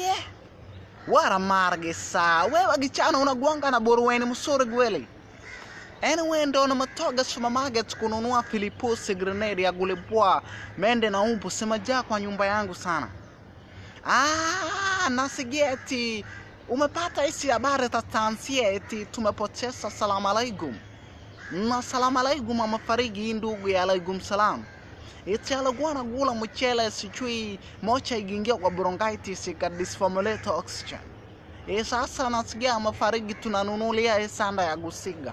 ye waramargisa wewagicano unagwangana borweni musorigweley ene na matoga sumamaget kununua filipusi grenade ya gulebwa mende na sema ja kwa nyumba yangu sana ah, nasigeti umepata isi habari eti tumepotesa salamu alaikum na salamu alaikum amefarigi ndugu ya alaikum salamu itela gwana gula muchele sijui mocha igingia kwa bronchitis ika disformulate oxygen sasa nasigia mafarigi tunanunulia isanda ya gusiga